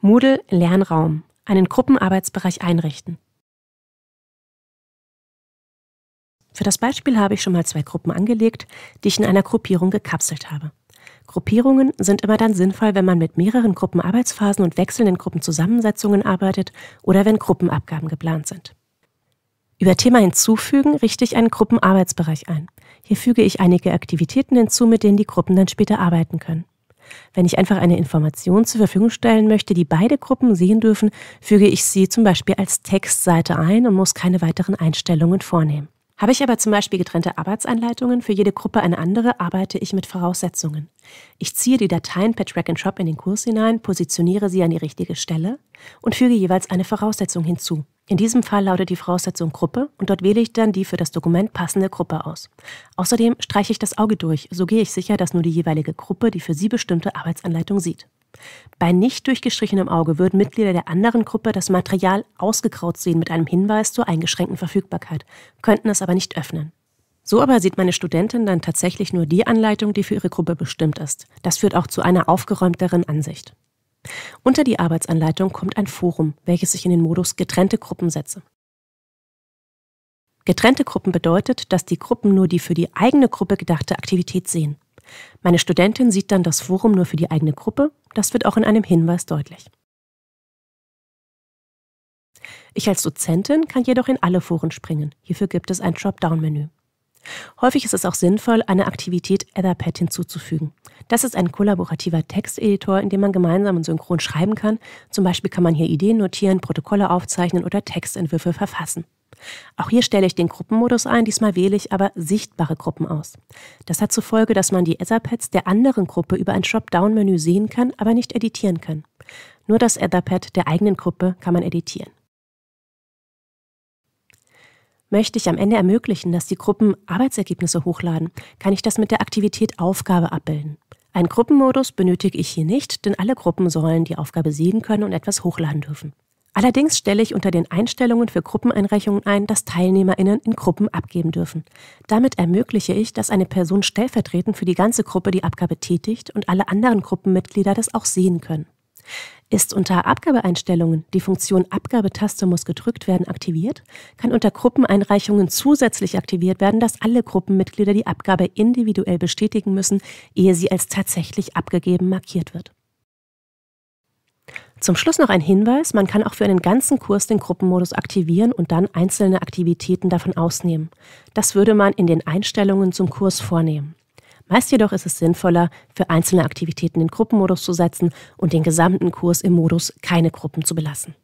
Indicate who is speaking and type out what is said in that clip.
Speaker 1: Moodle Lernraum, einen Gruppenarbeitsbereich einrichten. Für das Beispiel habe ich schon mal zwei Gruppen angelegt, die ich in einer Gruppierung gekapselt habe. Gruppierungen sind immer dann sinnvoll, wenn man mit mehreren Gruppenarbeitsphasen und wechselnden Gruppenzusammensetzungen arbeitet oder wenn Gruppenabgaben geplant sind. Über Thema hinzufügen richte ich einen Gruppenarbeitsbereich ein. Hier füge ich einige Aktivitäten hinzu, mit denen die Gruppen dann später arbeiten können. Wenn ich einfach eine Information zur Verfügung stellen möchte, die beide Gruppen sehen dürfen, füge ich sie zum Beispiel als Textseite ein und muss keine weiteren Einstellungen vornehmen. Habe ich aber zum Beispiel getrennte Arbeitsanleitungen, für jede Gruppe eine andere, arbeite ich mit Voraussetzungen. Ich ziehe die Dateien per Track and Drop in den Kurs hinein, positioniere sie an die richtige Stelle und füge jeweils eine Voraussetzung hinzu. In diesem Fall lautet die Voraussetzung Gruppe und dort wähle ich dann die für das Dokument passende Gruppe aus. Außerdem streiche ich das Auge durch, so gehe ich sicher, dass nur die jeweilige Gruppe die für sie bestimmte Arbeitsanleitung sieht. Bei nicht durchgestrichenem Auge würden Mitglieder der anderen Gruppe das Material ausgekraut sehen mit einem Hinweis zur eingeschränkten Verfügbarkeit, könnten es aber nicht öffnen. So aber sieht meine Studentin dann tatsächlich nur die Anleitung, die für ihre Gruppe bestimmt ist. Das führt auch zu einer aufgeräumteren Ansicht. Unter die Arbeitsanleitung kommt ein Forum, welches sich in den Modus getrennte Gruppen setze. Getrennte Gruppen bedeutet, dass die Gruppen nur die für die eigene Gruppe gedachte Aktivität sehen. Meine Studentin sieht dann das Forum nur für die eigene Gruppe, das wird auch in einem Hinweis deutlich. Ich als Dozentin kann jedoch in alle Foren springen. Hierfür gibt es ein Dropdown-Menü. Häufig ist es auch sinnvoll, eine Aktivität Etherpad hinzuzufügen. Das ist ein kollaborativer Texteditor, in dem man gemeinsam und synchron schreiben kann. Zum Beispiel kann man hier Ideen notieren, Protokolle aufzeichnen oder Textentwürfe verfassen. Auch hier stelle ich den Gruppenmodus ein, diesmal wähle ich aber sichtbare Gruppen aus. Das hat zur Folge, dass man die Etherpads der anderen Gruppe über ein Dropdown-Menü sehen kann, aber nicht editieren kann. Nur das Etherpad der eigenen Gruppe kann man editieren möchte ich am Ende ermöglichen, dass die Gruppen Arbeitsergebnisse hochladen, kann ich das mit der Aktivität Aufgabe abbilden. Einen Gruppenmodus benötige ich hier nicht, denn alle Gruppen sollen die Aufgabe sehen können und etwas hochladen dürfen. Allerdings stelle ich unter den Einstellungen für Gruppeneinreichungen ein, dass TeilnehmerInnen in Gruppen abgeben dürfen. Damit ermögliche ich, dass eine Person stellvertretend für die ganze Gruppe die Abgabe tätigt und alle anderen Gruppenmitglieder das auch sehen können. Ist unter Abgabeeinstellungen die Funktion Abgabetaste muss gedrückt werden aktiviert, kann unter Gruppeneinreichungen zusätzlich aktiviert werden, dass alle Gruppenmitglieder die Abgabe individuell bestätigen müssen, ehe sie als tatsächlich abgegeben markiert wird. Zum Schluss noch ein Hinweis, man kann auch für einen ganzen Kurs den Gruppenmodus aktivieren und dann einzelne Aktivitäten davon ausnehmen. Das würde man in den Einstellungen zum Kurs vornehmen. Meist jedoch ist es sinnvoller, für einzelne Aktivitäten den Gruppenmodus zu setzen und den gesamten Kurs im Modus keine Gruppen zu belassen.